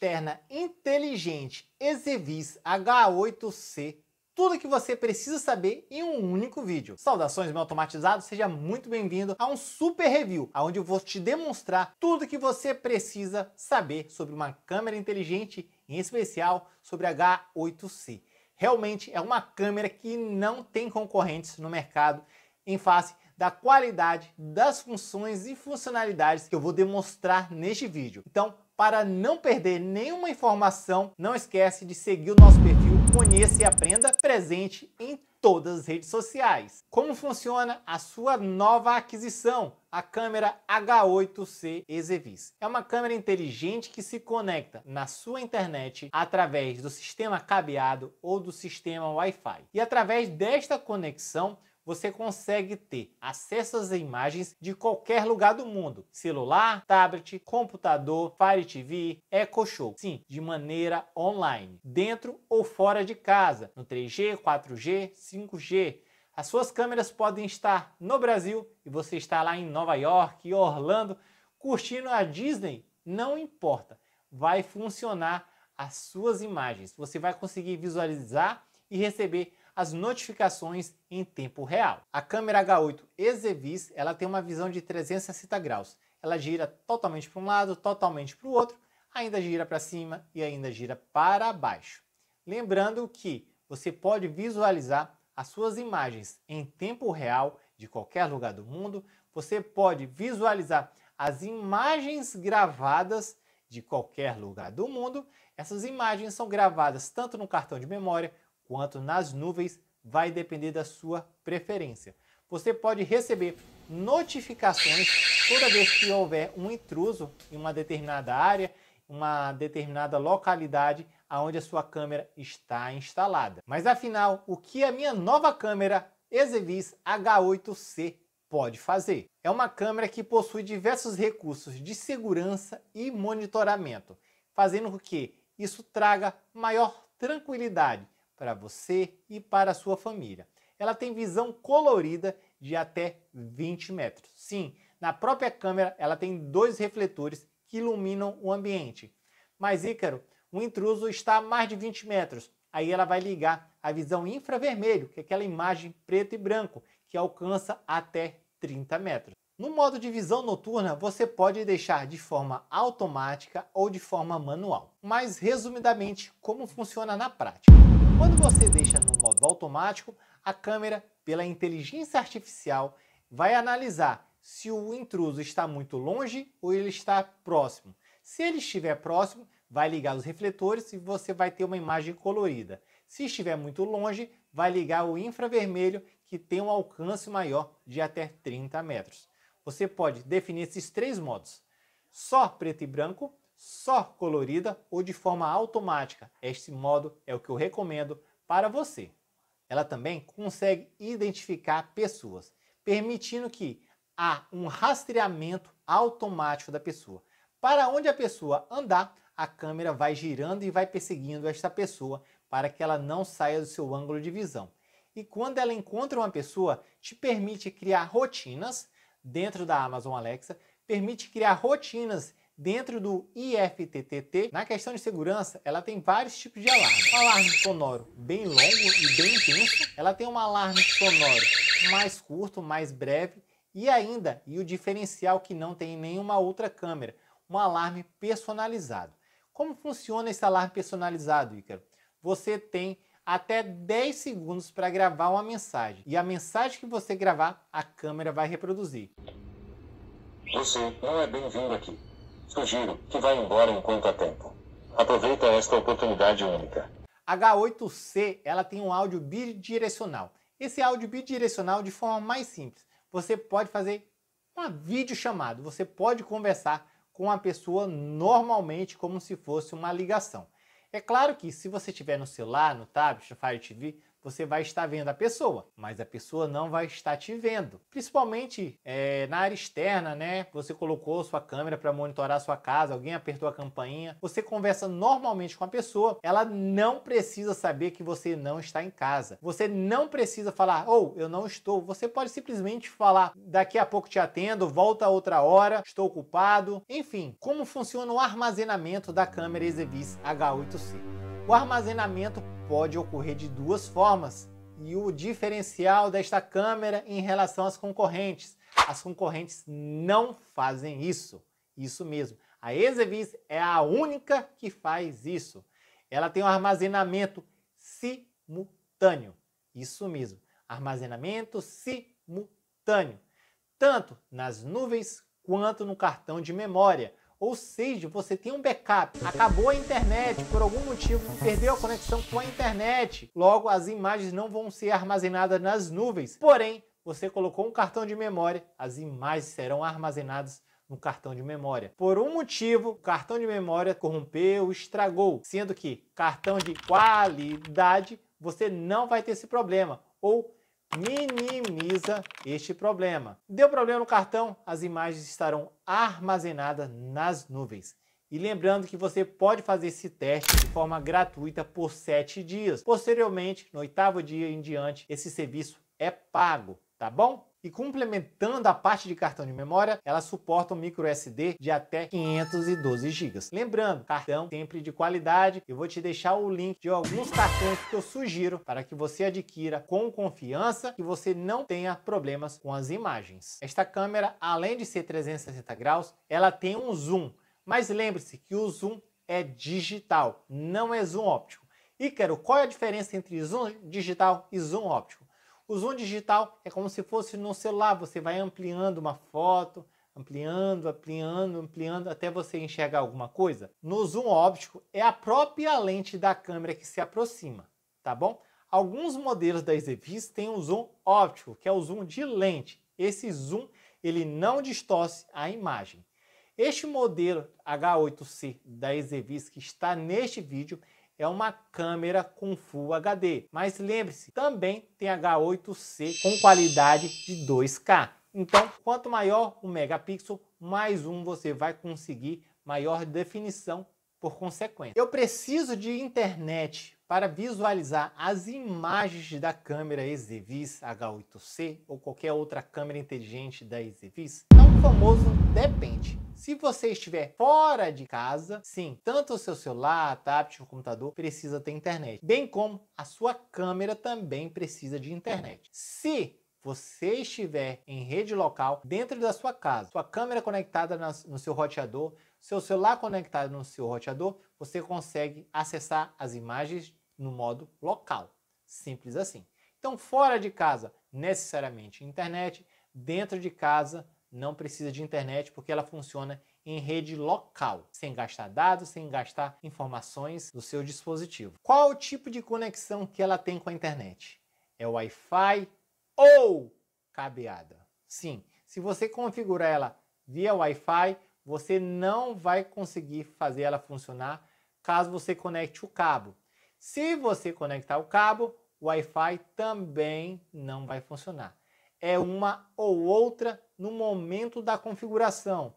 externa inteligente Exevis H8C tudo que você precisa saber em um único vídeo. Saudações, meu automatizado, seja muito bem-vindo a um super review, onde eu vou te demonstrar tudo que você precisa saber sobre uma câmera inteligente, em especial sobre a H8C. Realmente é uma câmera que não tem concorrentes no mercado em face da qualidade, das funções e funcionalidades que eu vou demonstrar neste vídeo. Então, para não perder nenhuma informação, não esquece de seguir o nosso perfil Conheça e Aprenda presente em todas as redes sociais. Como funciona a sua nova aquisição? A câmera H8C Exevis. É uma câmera inteligente que se conecta na sua internet através do sistema cabeado ou do sistema Wi-Fi. E através desta conexão, você consegue ter acesso às imagens de qualquer lugar do mundo: celular, tablet, computador, Fire TV, Echo Show. Sim, de maneira online, dentro ou fora de casa, no 3G, 4G, 5G. As suas câmeras podem estar no Brasil e você está lá em Nova York, Orlando, curtindo a Disney, não importa. Vai funcionar as suas imagens. Você vai conseguir visualizar e receber as notificações em tempo real. A câmera H8 Exevis ela tem uma visão de 360 graus. Ela gira totalmente para um lado, totalmente para o outro, ainda gira para cima e ainda gira para baixo. Lembrando que você pode visualizar as suas imagens em tempo real de qualquer lugar do mundo. Você pode visualizar as imagens gravadas de qualquer lugar do mundo. Essas imagens são gravadas tanto no cartão de memória quanto nas nuvens vai depender da sua preferência. Você pode receber notificações toda vez que houver um intruso em uma determinada área, uma determinada localidade aonde a sua câmera está instalada. Mas afinal, o que a minha nova câmera Exevis H8C pode fazer? É uma câmera que possui diversos recursos de segurança e monitoramento, fazendo com que isso traga maior tranquilidade para você e para a sua família. Ela tem visão colorida de até 20 metros. Sim, na própria câmera ela tem dois refletores que iluminam o ambiente. Mas Ícaro, o intruso está a mais de 20 metros. Aí ela vai ligar a visão infravermelho, que é aquela imagem preto e branco, que alcança até 30 metros. No modo de visão noturna, você pode deixar de forma automática ou de forma manual. Mas resumidamente, como funciona na prática. Quando você deixa no modo automático, a câmera, pela inteligência artificial, vai analisar se o intruso está muito longe ou ele está próximo. Se ele estiver próximo, vai ligar os refletores e você vai ter uma imagem colorida. Se estiver muito longe, vai ligar o infravermelho, que tem um alcance maior de até 30 metros. Você pode definir esses três modos: só preto e branco, só colorida ou de forma automática. Este modo é o que eu recomendo para você. Ela também consegue identificar pessoas, permitindo que há um rastreamento automático da pessoa. Para onde a pessoa andar, a câmera vai girando e vai perseguindo esta pessoa para que ela não saia do seu ângulo de visão. E quando ela encontra uma pessoa, te permite criar rotinas dentro da Amazon Alexa, permite criar rotinas dentro do IFTTT, na questão de segurança, ela tem vários tipos de alarme. Um alarme sonoro bem longo e bem intenso. Ela tem um alarme sonoro mais curto, mais breve. E ainda, e o diferencial que não tem em nenhuma outra câmera, um alarme personalizado. Como funciona esse alarme personalizado, Ícaro? Você tem até 10 segundos para gravar uma mensagem. E a mensagem que você gravar, a câmera vai reproduzir. Você não é bem-vindo aqui. Sugiro que vá embora enquanto há tempo. Aproveita esta oportunidade única. H8C ela tem um áudio bidirecional. Esse áudio bidirecional de forma mais simples. Você pode fazer uma videochamada, você pode conversar com a pessoa normalmente como se fosse uma ligação. É claro que se você tiver no celular, no tablet, no Fire TV, você vai estar vendo a pessoa, mas a pessoa não vai estar te vendo. Principalmente é, na área externa, né? Você colocou sua câmera para monitorar sua casa, alguém apertou a campainha, você conversa normalmente com a pessoa, ela não precisa saber que você não está em casa. Você não precisa falar, ou oh, eu não estou. Você pode simplesmente falar, daqui a pouco te atendo, volta outra hora, estou ocupado. Enfim, como funciona o armazenamento da câmera Exevis H8C? O armazenamento pode ocorrer de duas formas. E o diferencial desta câmera em relação às concorrentes. As concorrentes não fazem isso. Isso mesmo. A Exevis é a única que faz isso. Ela tem um armazenamento simultâneo. Isso mesmo. Armazenamento simultâneo. Tanto nas nuvens quanto no cartão de memória. Ou seja, você tem um backup. Acabou a internet, por algum motivo perdeu a conexão com a internet. Logo, as imagens não vão ser armazenadas nas nuvens. Porém, você colocou um cartão de memória, as imagens serão armazenadas no cartão de memória. Por um motivo, o cartão de memória corrompeu, estragou, sendo que cartão de qualidade você não vai ter esse problema ou minimiza este problema. Deu problema no cartão? As imagens estarão armazenadas nas nuvens. E lembrando que você pode fazer esse teste de forma gratuita por 7 dias. Posteriormente, no oitavo dia em diante, esse serviço é pago, tá bom? e complementando a parte de cartão de memória, ela suporta um micro SD de até 512 GB. Lembrando, cartão sempre de qualidade. Eu vou te deixar o link de alguns cartões que eu sugiro para que você adquira com confiança e você não tenha problemas com as imagens. Esta câmera, além de ser 360 graus, ela tem um zoom. Mas lembre-se que o zoom é digital, não é zoom óptico. Ícaro, qual é a diferença entre zoom digital e zoom óptico? O zoom digital é como se fosse no celular, você vai ampliando uma foto, ampliando, ampliando, ampliando até você enxergar alguma coisa. No zoom óptico é a própria lente da câmera que se aproxima, tá bom? Alguns modelos da Exevis têm um zoom óptico, que é o zoom de lente. Esse zoom ele não distorce a imagem. Este modelo H8C da Exevis que está neste vídeo, é uma câmera com Full HD. Mas lembre-se, também tem H8C com qualidade de 2K. Então, quanto maior o megapixel, mais um você vai conseguir maior definição por consequência. Eu preciso de internet para visualizar as imagens da câmera Exevis H8C ou qualquer outra câmera inteligente da Exevis? É um famoso depende. Se você estiver fora de casa, sim, tanto o seu celular, tablet, o computador precisa ter internet, bem como a sua câmera também precisa de internet. Se você estiver em rede local dentro da sua casa, sua câmera conectada no seu roteador, seu celular conectado no seu roteador, você consegue acessar as imagens no modo local. Simples assim. Então, fora de casa, necessariamente internet. Dentro de casa, não precisa de internet porque ela funciona em rede local, sem gastar dados, sem gastar informações do seu dispositivo. Qual o tipo de conexão que ela tem com a internet? É Wi-Fi ou cabeada? Sim, se você configurar ela via Wi-Fi, você não vai conseguir fazer ela funcionar caso você conecte o cabo. Se você conectar o cabo, o Wi-Fi também não vai funcionar. É uma ou outra no momento da configuração.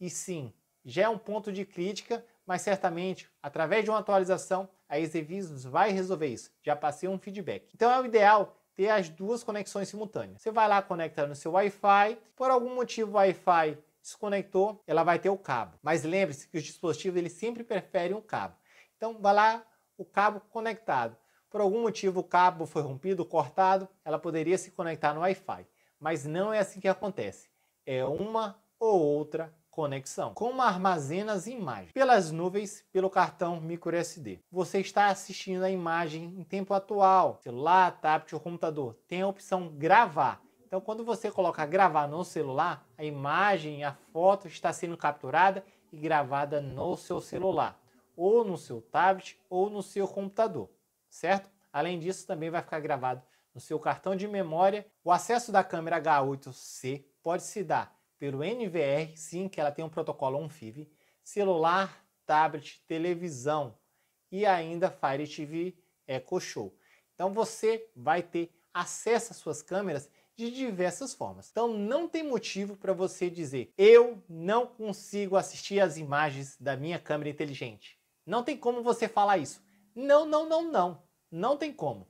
E sim, já é um ponto de crítica, mas certamente através de uma atualização a Exevisus vai resolver isso. Já passei um feedback. Então é o ideal ter as duas conexões simultâneas. Você vai lá conectar no seu Wi-Fi, por algum motivo o Wi-Fi desconectou, ela vai ter o cabo. Mas lembre-se que os dispositivos eles sempre preferem o cabo. Então vai lá o cabo conectado. Por algum motivo o cabo foi rompido, cortado, ela poderia se conectar no Wi-Fi. Mas não é assim que acontece. É uma ou outra conexão. Como armazena as imagens? Pelas nuvens, pelo cartão microSD. Você está assistindo a imagem em tempo atual. Celular, tablet ou computador. Tem a opção gravar. Então, quando você coloca gravar no celular, a imagem, a foto está sendo capturada e gravada no seu celular ou no seu tablet ou no seu computador, certo? Além disso, também vai ficar gravado no seu cartão de memória. O acesso da câmera H8C pode se dar pelo NVR, sim, que ela tem um protocolo OnFiv, celular, tablet, televisão e ainda Fire TV Echo Show. Então você vai ter acesso às suas câmeras de diversas formas. Então não tem motivo para você dizer eu não consigo assistir as imagens da minha câmera inteligente. Não tem como você falar isso. Não, não, não, não. Não tem como.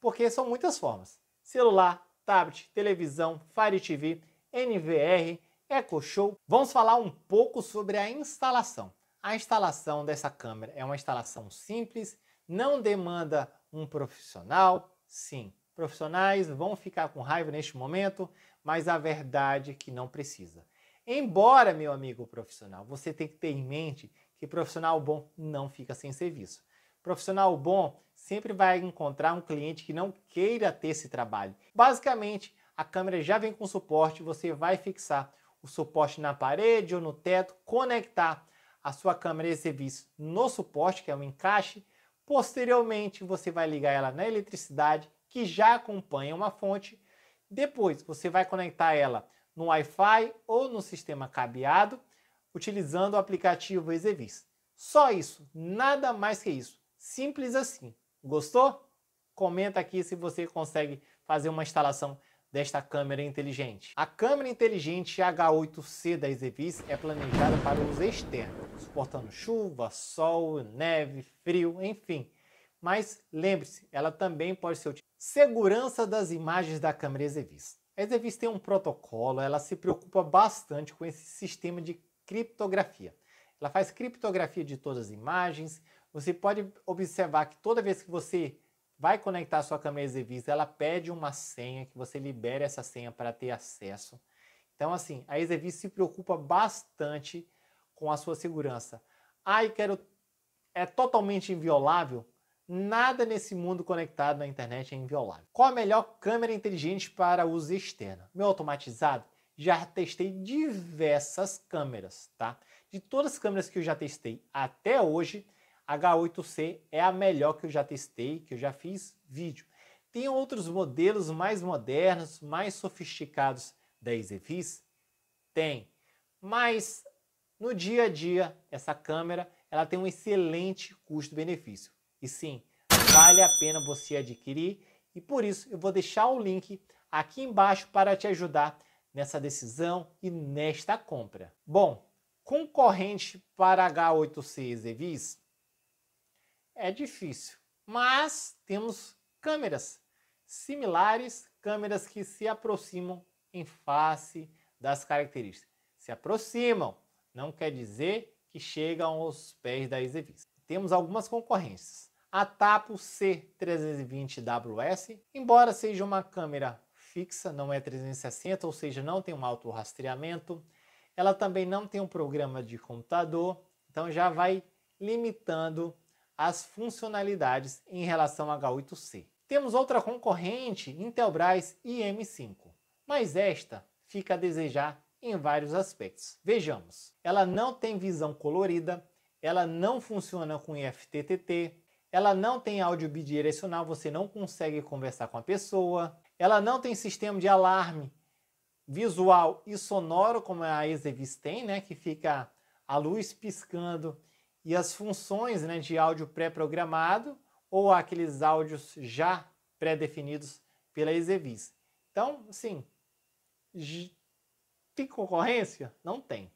Porque são muitas formas: celular, tablet, televisão, Fire TV, NVR, Echo Show. Vamos falar um pouco sobre a instalação. A instalação dessa câmera é uma instalação simples, não demanda um profissional. Sim, profissionais vão ficar com raiva neste momento, mas a verdade é que não precisa. Embora, meu amigo profissional, você tem que ter em mente que profissional bom não fica sem serviço. Profissional bom sempre vai encontrar um cliente que não queira ter esse trabalho. Basicamente, a câmera já vem com suporte, você vai fixar o suporte na parede ou no teto, conectar a sua câmera de serviço no suporte, que é um encaixe. Posteriormente, você vai ligar ela na eletricidade, que já acompanha uma fonte. Depois, você vai conectar ela no Wi-Fi ou no sistema cabeado utilizando o aplicativo Exevis. Só isso, nada mais que isso. Simples assim. Gostou? Comenta aqui se você consegue fazer uma instalação desta câmera inteligente. A câmera inteligente H8C da Exevis é planejada para uso externo, suportando chuva, sol, neve, frio, enfim. Mas lembre-se, ela também pode ser utilizada. Segurança das imagens da câmera Exevis. A Exevis tem um protocolo, ela se preocupa bastante com esse sistema de criptografia. Ela faz criptografia de todas as imagens. Você pode observar que toda vez que você vai conectar sua câmera Exevis, ela pede uma senha, que você libere essa senha para ter acesso. Então, assim, a Exevis se preocupa bastante com a sua segurança. Ai, ah, quero. É totalmente inviolável? Nada nesse mundo conectado na internet é inviolável. Qual a melhor câmera inteligente para uso externo? Meu automatizado? já testei diversas câmeras, tá? De todas as câmeras que eu já testei até hoje, a H8C é a melhor que eu já testei, que eu já fiz vídeo. Tem outros modelos mais modernos, mais sofisticados da Ezefis? Tem. Mas no dia a dia, essa câmera ela tem um excelente custo-benefício. E sim, vale a pena você adquirir. E por isso eu vou deixar o link aqui embaixo para te ajudar nessa decisão e nesta compra. Bom, concorrente para H8C Zevis é difícil, mas temos câmeras similares, câmeras que se aproximam em face das características. Se aproximam, não quer dizer que chegam aos pés da Zevis. Temos algumas concorrências. A Tapo C320WS, embora seja uma câmera fixa, não é 360, ou seja, não tem um autorrastreamento. Ela também não tem um programa de computador, então já vai limitando as funcionalidades em relação a H8C. Temos outra concorrente, Intelbras IM5, mas esta fica a desejar em vários aspectos. Vejamos, ela não tem visão colorida, ela não funciona com IFTTT, ela não tem áudio bidirecional, você não consegue conversar com a pessoa, ela não tem sistema de alarme visual e sonoro, como a Exevis tem, né? Que fica a luz piscando e as funções né, de áudio pré-programado ou aqueles áudios já pré-definidos pela Exevis. Então, sim, tem concorrência? Não tem.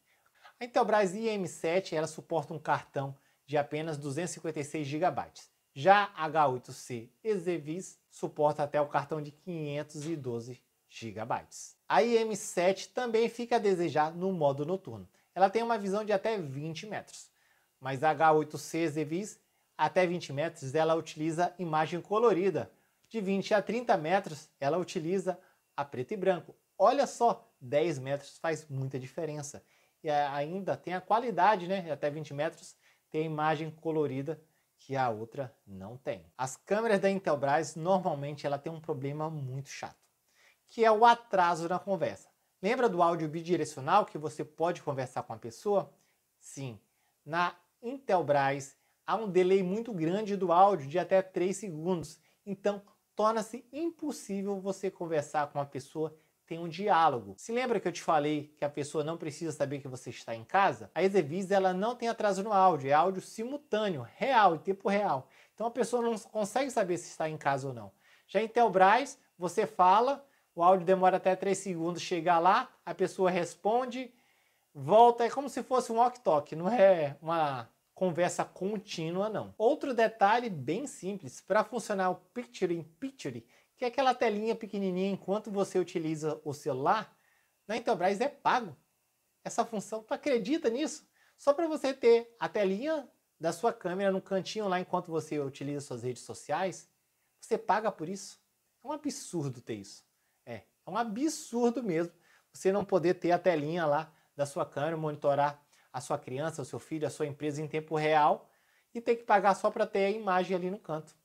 A Intelbras IM7 ela suporta um cartão de apenas 256 GB. Já a H8C EasyVis suporta até o cartão de 512 GB. A IM7 também fica a desejar no modo noturno. Ela tem uma visão de até 20 metros, mas a H8C EasyVis até 20 metros ela utiliza imagem colorida. De 20 a 30 metros ela utiliza a preto e branco. Olha só, 10 metros faz muita diferença. E ainda tem a qualidade, né? Até 20 metros tem a imagem colorida que a outra não tem. As câmeras da Intelbras normalmente ela tem um problema muito chato, que é o atraso na conversa. Lembra do áudio bidirecional que você pode conversar com a pessoa? Sim, na Intelbras há um delay muito grande do áudio de até 3 segundos, então torna-se impossível você conversar com a pessoa tem um diálogo. Se lembra que eu te falei que a pessoa não precisa saber que você está em casa? A Exevis ela não tem atraso no áudio, é áudio simultâneo, real, em tempo real. Então a pessoa não consegue saber se está em casa ou não. Já em Telbras, você fala, o áudio demora até 3 segundos chegar lá, a pessoa responde, volta, é como se fosse um walk-talk, não é uma conversa contínua não. Outro detalhe bem simples, para funcionar o picture in picture, que é aquela telinha pequenininha enquanto você utiliza o celular, na Intelbras é pago. Essa função, tu acredita nisso? Só para você ter a telinha da sua câmera no cantinho lá enquanto você utiliza suas redes sociais, você paga por isso. É um absurdo ter isso. É, é um absurdo mesmo você não poder ter a telinha lá da sua câmera, monitorar a sua criança, o seu filho, a sua empresa em tempo real e ter que pagar só para ter a imagem ali no canto.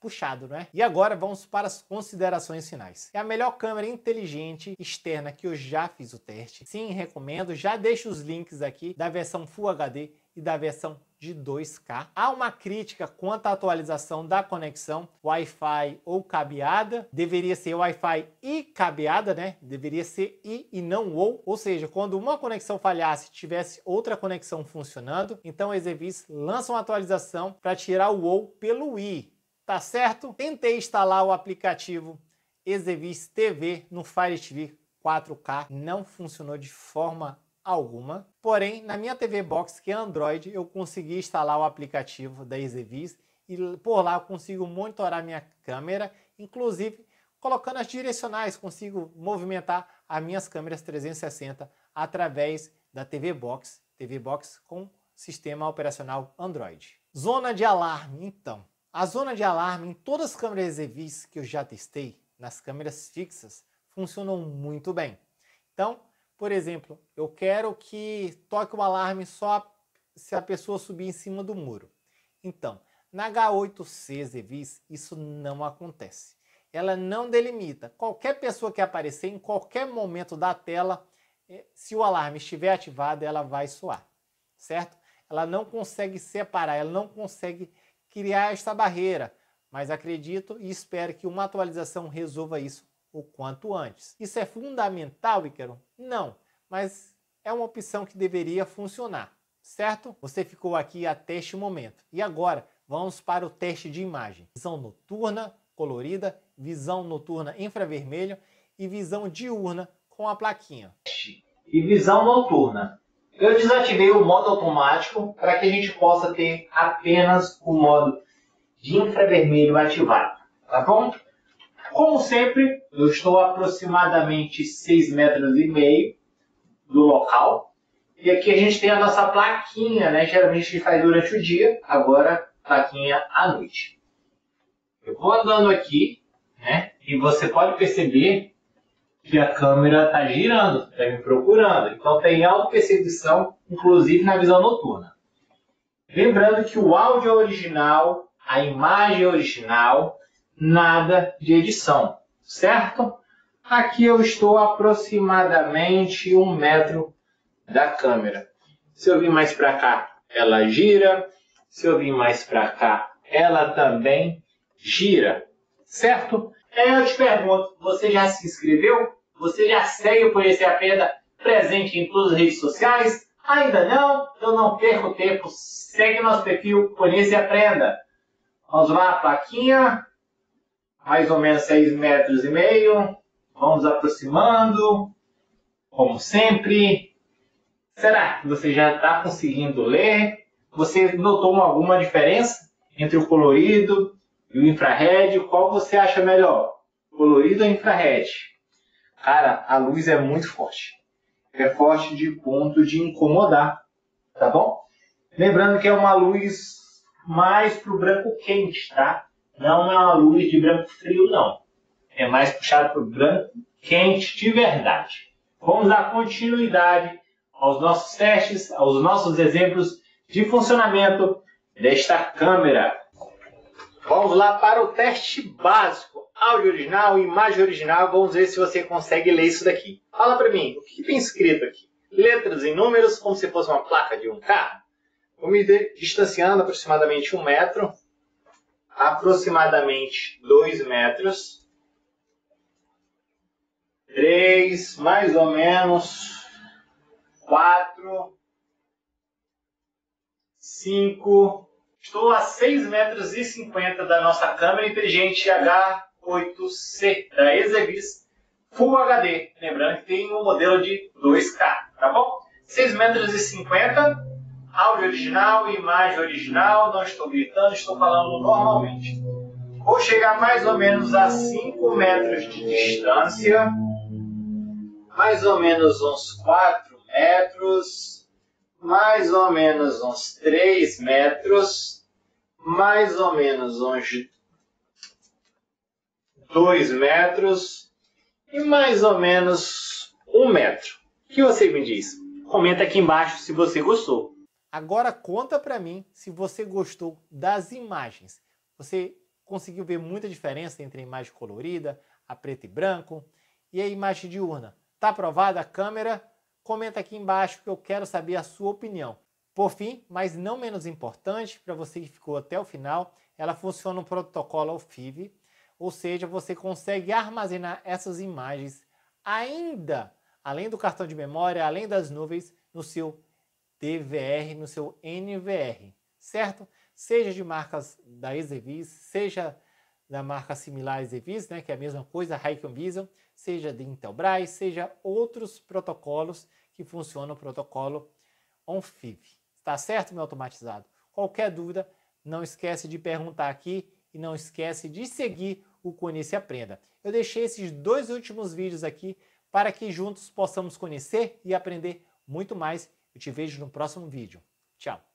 Puxado, não é? E agora vamos para as considerações finais. É a melhor câmera inteligente externa que eu já fiz o teste. Sim, recomendo. Já deixo os links aqui da versão Full HD e da versão de 2K. Há uma crítica quanto à atualização da conexão Wi-Fi ou cabeada. Deveria ser Wi-Fi e cabeada, né? Deveria ser e, e não ou. Ou seja, quando uma conexão falhasse, tivesse outra conexão funcionando. Então, a Exevis lança uma atualização para tirar o ou pelo i tá certo? Tentei instalar o aplicativo Exevis TV no Fire TV 4K, não funcionou de forma alguma. Porém, na minha TV Box, que é Android, eu consegui instalar o aplicativo da Exevis e por lá eu consigo monitorar minha câmera, inclusive colocando as direcionais, consigo movimentar as minhas câmeras 360 através da TV Box, TV Box com sistema operacional Android. Zona de alarme, então. A zona de alarme em todas as câmeras EVIS que eu já testei, nas câmeras fixas, funcionou muito bem. Então, por exemplo, eu quero que toque o alarme só se a pessoa subir em cima do muro. Então, na H8C Zevis, isso não acontece. Ela não delimita. Qualquer pessoa que aparecer em qualquer momento da tela, eh, se o alarme estiver ativado, ela vai soar, certo? Ela não consegue separar, ela não consegue criar esta barreira, mas acredito e espero que uma atualização resolva isso o quanto antes. Isso é fundamental, Icaro? Não, mas é uma opção que deveria funcionar, certo? Você ficou aqui até este momento. E agora, vamos para o teste de imagem. Visão noturna colorida, visão noturna infravermelho e visão diurna com a plaquinha. E visão noturna. Eu desativei o modo automático para que a gente possa ter apenas o modo de infravermelho ativado, tá bom? Como sempre, eu estou aproximadamente 6 metros e meio do local. E aqui a gente tem a nossa plaquinha, né? Geralmente a gente faz durante o dia, agora plaquinha à noite. Eu vou andando aqui, né? E você pode perceber que a câmera está girando, está me procurando. Então tem tá auto perseguição, inclusive na visão noturna. Lembrando que o áudio é original, a imagem é original, nada de edição, certo? Aqui eu estou aproximadamente um metro da câmera. Se eu vir mais para cá, ela gira. Se eu vir mais para cá, ela também gira, certo? Aí é, eu te pergunto, você já se inscreveu? Você já segue o Conhecer a Pedra presente em todas as redes sociais? Ainda não? Então não perca o tempo, segue nosso perfil Conheça e Aprenda. Vamos lá, plaquinha, mais ou menos 6 metros e meio, vamos aproximando, como sempre. Será que você já está conseguindo ler? Você notou alguma diferença entre o colorido e o infrared? Qual você acha melhor, colorido ou infrared? Cara, a luz é muito forte. É forte de ponto de incomodar, tá bom? Lembrando que é uma luz mais pro branco quente, tá? Não é uma luz de branco frio, não. É mais puxado pro branco quente de verdade. Vamos dar continuidade aos nossos testes, aos nossos exemplos de funcionamento desta câmera. Vamos lá para o teste básico áudio original, imagem original. Vamos ver se você consegue ler isso daqui. Fala para mim, o que tem escrito aqui? Letras e números, como se fosse uma placa de um carro. Vou me distanciando aproximadamente um metro, aproximadamente dois metros, três, mais ou menos, quatro, cinco. Estou a seis metros e 50 da nossa câmera inteligente H 8C da Exevis Full HD. Lembrando que tem um modelo de 2K, tá bom? 6 metros e 50, áudio original, imagem original, não estou gritando, estou falando normalmente. Vou chegar mais ou menos a 5 metros de distância, mais ou menos uns 4 metros, mais ou menos uns 3 metros, mais ou menos uns 2 metros e mais ou menos 1 um metro. O que você me diz? Comenta aqui embaixo se você gostou. Agora conta para mim se você gostou das imagens. Você conseguiu ver muita diferença entre a imagem colorida, a preto e branco e a imagem diurna? Tá aprovada a câmera? Comenta aqui embaixo que eu quero saber a sua opinião. Por fim, mas não menos importante, para você que ficou até o final, ela funciona no protocolo OFIV, ou seja, você consegue armazenar essas imagens ainda, além do cartão de memória, além das nuvens, no seu DVR, no seu NVR, certo? Seja de marcas da Ezevis, seja da marca similar à né, que é a mesma coisa, Raikon Vision, seja de Intelbras, seja outros protocolos que funcionam o protocolo ONFIV. Tá certo, meu automatizado? Qualquer dúvida, não esquece de perguntar aqui e não esquece de seguir o Conheça e Aprenda. Eu deixei esses dois últimos vídeos aqui para que juntos possamos conhecer e aprender muito mais. Eu te vejo no próximo vídeo. Tchau!